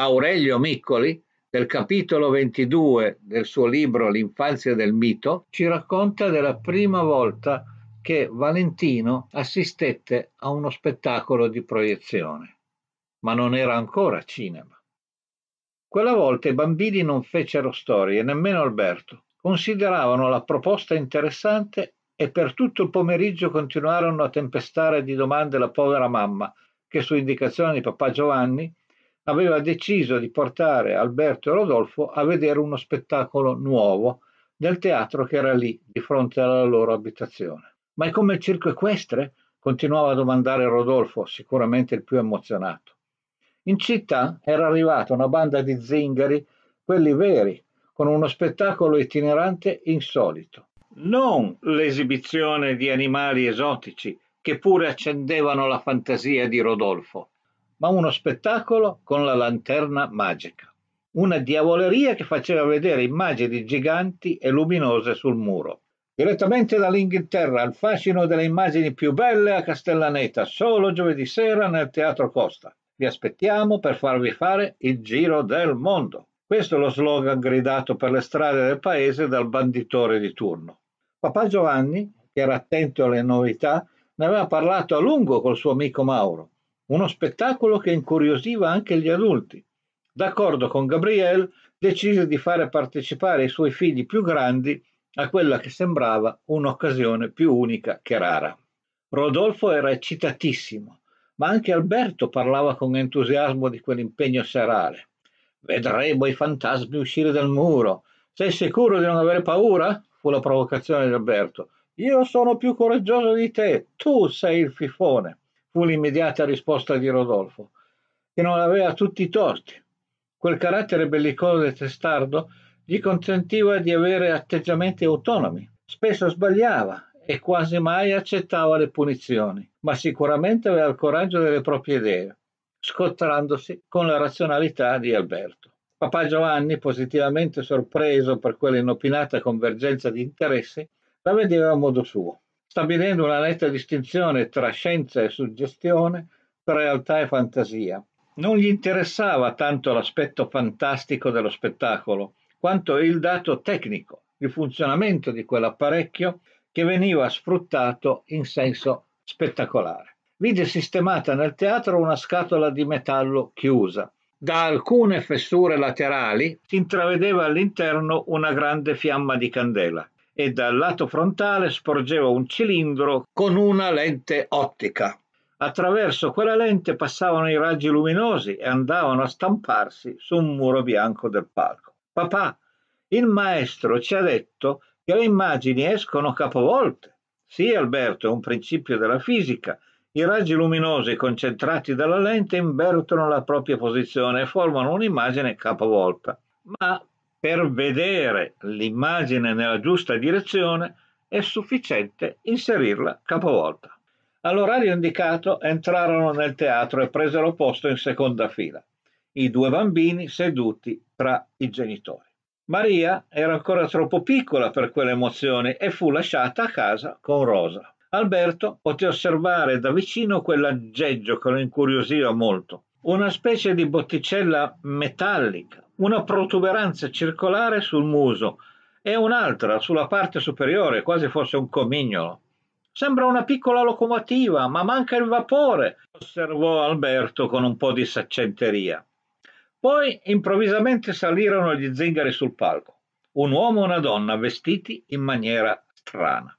Aurelio Miccoli, nel capitolo 22 del suo libro L'infanzia del mito, ci racconta della prima volta che Valentino assistette a uno spettacolo di proiezione, ma non era ancora cinema. Quella volta i bambini non fecero storie, nemmeno Alberto. Consideravano la proposta interessante e per tutto il pomeriggio continuarono a tempestare di domande la povera mamma, che su indicazione di papà Giovanni aveva deciso di portare Alberto e Rodolfo a vedere uno spettacolo nuovo nel teatro che era lì, di fronte alla loro abitazione. Ma è come il circo equestre? continuava a domandare Rodolfo, sicuramente il più emozionato. In città era arrivata una banda di zingari, quelli veri, con uno spettacolo itinerante insolito. Non l'esibizione di animali esotici, che pure accendevano la fantasia di Rodolfo, ma uno spettacolo con la lanterna magica. Una diavoleria che faceva vedere immagini giganti e luminose sul muro. Direttamente dall'Inghilterra, il fascino delle immagini più belle a Castellaneta, solo giovedì sera nel Teatro Costa. Vi aspettiamo per farvi fare il giro del mondo. Questo è lo slogan gridato per le strade del paese dal banditore di turno. Papà Giovanni, che era attento alle novità, ne aveva parlato a lungo col suo amico Mauro uno spettacolo che incuriosiva anche gli adulti. D'accordo con Gabriel, decise di fare partecipare i suoi figli più grandi a quella che sembrava un'occasione più unica che rara. Rodolfo era eccitatissimo, ma anche Alberto parlava con entusiasmo di quell'impegno serale. Vedremo i fantasmi uscire dal muro. Sei sicuro di non avere paura? fu la provocazione di Alberto. Io sono più coraggioso di te, tu sei il fifone fu l'immediata risposta di Rodolfo, che non aveva tutti i torti. Quel carattere bellicoso e testardo gli consentiva di avere atteggiamenti autonomi. Spesso sbagliava e quasi mai accettava le punizioni, ma sicuramente aveva il coraggio delle proprie idee, scontrandosi con la razionalità di Alberto. Papà Giovanni, positivamente sorpreso per quella inopinata convergenza di interessi, la vedeva a modo suo stabilendo una netta distinzione tra scienza e suggestione, tra realtà e fantasia. Non gli interessava tanto l'aspetto fantastico dello spettacolo, quanto il dato tecnico, il funzionamento di quell'apparecchio che veniva sfruttato in senso spettacolare. Vide sistemata nel teatro una scatola di metallo chiusa. Da alcune fessure laterali si intravedeva all'interno una grande fiamma di candela e dal lato frontale sporgeva un cilindro con una lente ottica. Attraverso quella lente passavano i raggi luminosi e andavano a stamparsi su un muro bianco del palco. Papà, il maestro ci ha detto che le immagini escono capovolte. Sì, Alberto, è un principio della fisica. I raggi luminosi concentrati dalla lente invertono la propria posizione e formano un'immagine capovolta. Ma per vedere l'immagine nella giusta direzione è sufficiente inserirla capovolta. All'orario indicato entrarono nel teatro e presero posto in seconda fila, i due bambini seduti tra i genitori. Maria era ancora troppo piccola per quelle emozioni e fu lasciata a casa con Rosa. Alberto poté osservare da vicino quell'aggeggio che lo incuriosiva molto, una specie di botticella metallica una protuberanza circolare sul muso e un'altra sulla parte superiore, quasi fosse un comignolo. Sembra una piccola locomotiva, ma manca il vapore, osservò Alberto con un po' di saccenteria. Poi improvvisamente salirono gli zingari sul palco, un uomo e una donna vestiti in maniera strana.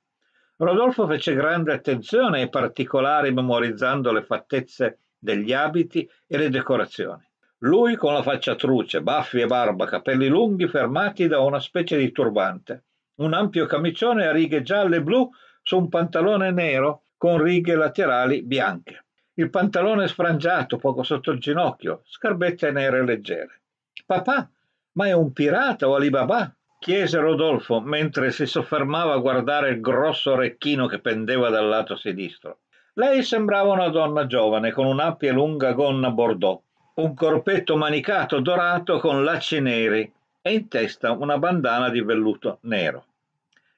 Rodolfo fece grande attenzione ai particolari memorizzando le fattezze degli abiti e le decorazioni lui con la faccia truce, baffi e barba, capelli lunghi fermati da una specie di turbante, un ampio camicione a righe gialle e blu su un pantalone nero con righe laterali bianche. Il pantalone sfrangiato poco sotto il ginocchio, scarpette nere leggere. Papà, ma è un pirata o Alibaba? chiese Rodolfo mentre si soffermava a guardare il grosso orecchino che pendeva dal lato sinistro. Lei sembrava una donna giovane con un'ampia e lunga gonna bordeaux un corpetto manicato dorato con lacci neri e in testa una bandana di velluto nero.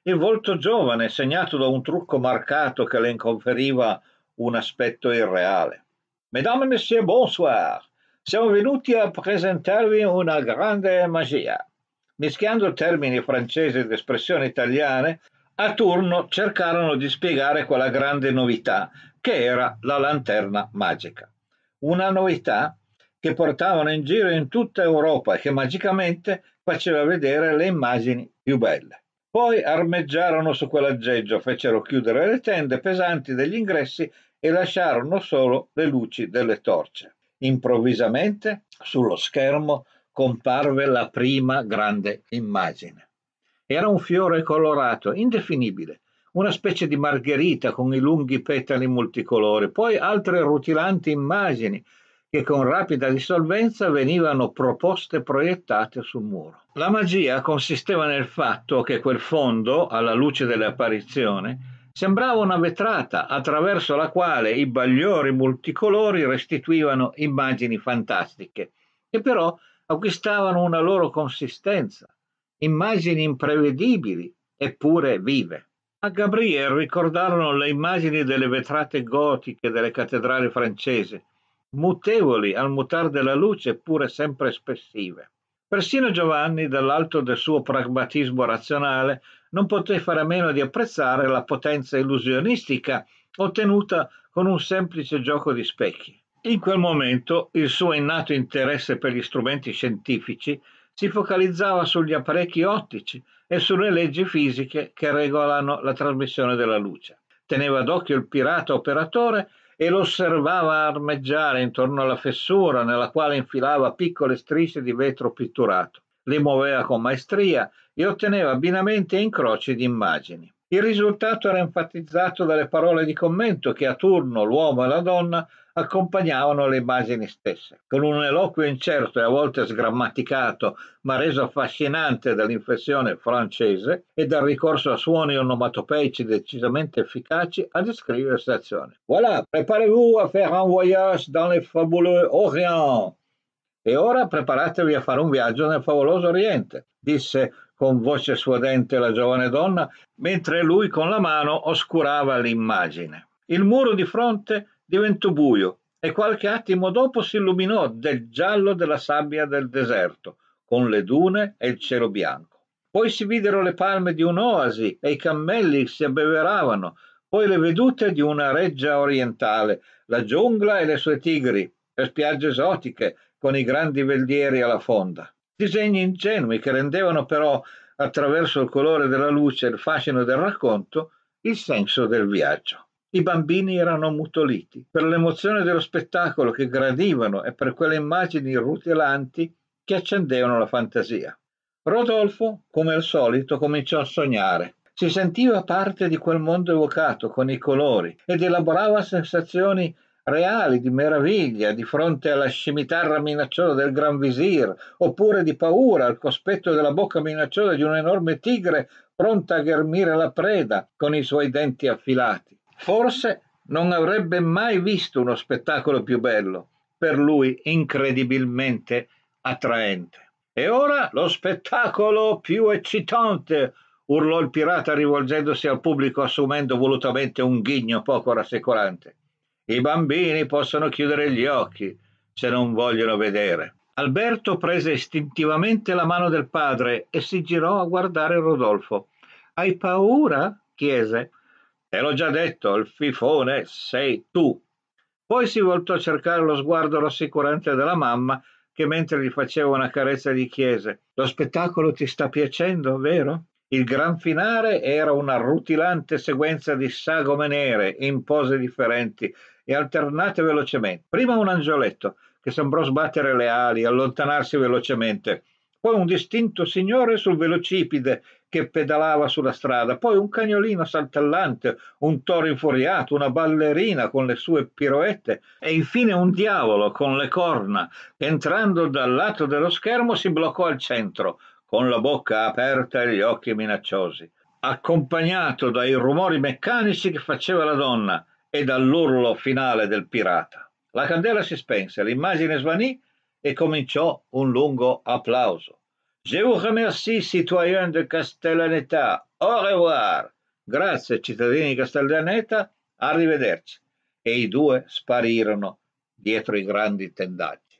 Il volto giovane, segnato da un trucco marcato che le conferiva un aspetto irreale. Mesdames messieurs, bonsoir. Siamo venuti a presentarvi una grande magia. Mischiando termini francesi ed espressioni italiane, a turno cercarono di spiegare quella grande novità che era la lanterna magica. Una novità che portavano in giro in tutta Europa e che magicamente faceva vedere le immagini più belle. Poi armeggiarono su quell'aggeggio, fecero chiudere le tende pesanti degli ingressi e lasciarono solo le luci delle torce. Improvvisamente sullo schermo comparve la prima grande immagine. Era un fiore colorato, indefinibile, una specie di margherita con i lunghi petali multicolori, poi altre rutilanti immagini, che con rapida dissolvenza venivano proposte proiettate sul muro. La magia consisteva nel fatto che quel fondo, alla luce dell'apparizione, sembrava una vetrata attraverso la quale i bagliori multicolori restituivano immagini fantastiche, che però acquistavano una loro consistenza, immagini imprevedibili eppure vive. A Gabriel ricordarono le immagini delle vetrate gotiche delle cattedrali francesi, mutevoli al mutare della luce pure sempre espressive. Persino Giovanni, dall'alto del suo pragmatismo razionale, non poté fare a meno di apprezzare la potenza illusionistica ottenuta con un semplice gioco di specchi. In quel momento il suo innato interesse per gli strumenti scientifici si focalizzava sugli apparecchi ottici e sulle leggi fisiche che regolano la trasmissione della luce. Teneva d'occhio il pirata operatore e lo osservava armeggiare intorno alla fessura nella quale infilava piccole strisce di vetro pitturato. Li muoveva con maestria e otteneva abbinamenti e incroci di immagini. Il risultato era enfatizzato dalle parole di commento che a turno l'uomo e la donna accompagnavano le immagini stesse. Con un eloquio incerto e a volte sgrammaticato, ma reso affascinante dall'inflessione francese e dal ricorso a suoni onomatopeici decisamente efficaci a descrivere l'azione. Voilà, preparez-vous à faire un voyage dans le fabuleux Orient. E ora preparatevi a fare un viaggio nel favoloso Oriente, disse con voce suadente la giovane donna, mentre lui con la mano oscurava l'immagine. Il muro di fronte diventò buio e qualche attimo dopo si illuminò del giallo della sabbia del deserto, con le dune e il cielo bianco. Poi si videro le palme di un'oasi e i cammelli si abbeveravano, poi le vedute di una reggia orientale, la giungla e le sue tigri, le spiagge esotiche con i grandi velieri alla fonda disegni ingenui che rendevano però attraverso il colore della luce e il fascino del racconto il senso del viaggio. I bambini erano mutoliti per l'emozione dello spettacolo che gradivano e per quelle immagini rutilanti che accendevano la fantasia. Rodolfo, come al solito, cominciò a sognare. Si sentiva parte di quel mondo evocato con i colori ed elaborava sensazioni reali di meraviglia di fronte alla scimitarra minacciosa del Gran Visir, oppure di paura al cospetto della bocca minacciosa di un enorme tigre pronta a ghermire la preda con i suoi denti affilati. Forse non avrebbe mai visto uno spettacolo più bello, per lui incredibilmente attraente. E ora lo spettacolo più eccitante, urlò il pirata rivolgendosi al pubblico assumendo volutamente un ghigno poco rassicurante. I bambini possono chiudere gli occhi se non vogliono vedere. Alberto prese istintivamente la mano del padre e si girò a guardare Rodolfo. Hai paura? chiese. Te l'ho già detto, il fifone sei tu. Poi si voltò a cercare lo sguardo rassicurante della mamma che mentre gli faceva una carezza gli chiese Lo spettacolo ti sta piacendo, vero? Il gran finale era una rutilante sequenza di sagome nere in pose differenti e alternate velocemente. Prima un angioletto che sembrò sbattere le ali, allontanarsi velocemente, poi un distinto signore sul velocipede che pedalava sulla strada, poi un cagnolino saltellante, un toro infuriato, una ballerina con le sue piroette e infine un diavolo con le corna. Entrando dal lato dello schermo si bloccò al centro, con la bocca aperta e gli occhi minacciosi, accompagnato dai rumori meccanici che faceva la donna e dall'urlo finale del pirata. La candela si spense, l'immagine svanì e cominciò un lungo applauso. Je vous remercie, citoyens de Castellaneta. Au revoir. Grazie, cittadini di Castellaneta. Arrivederci. E i due sparirono dietro i grandi tendaggi.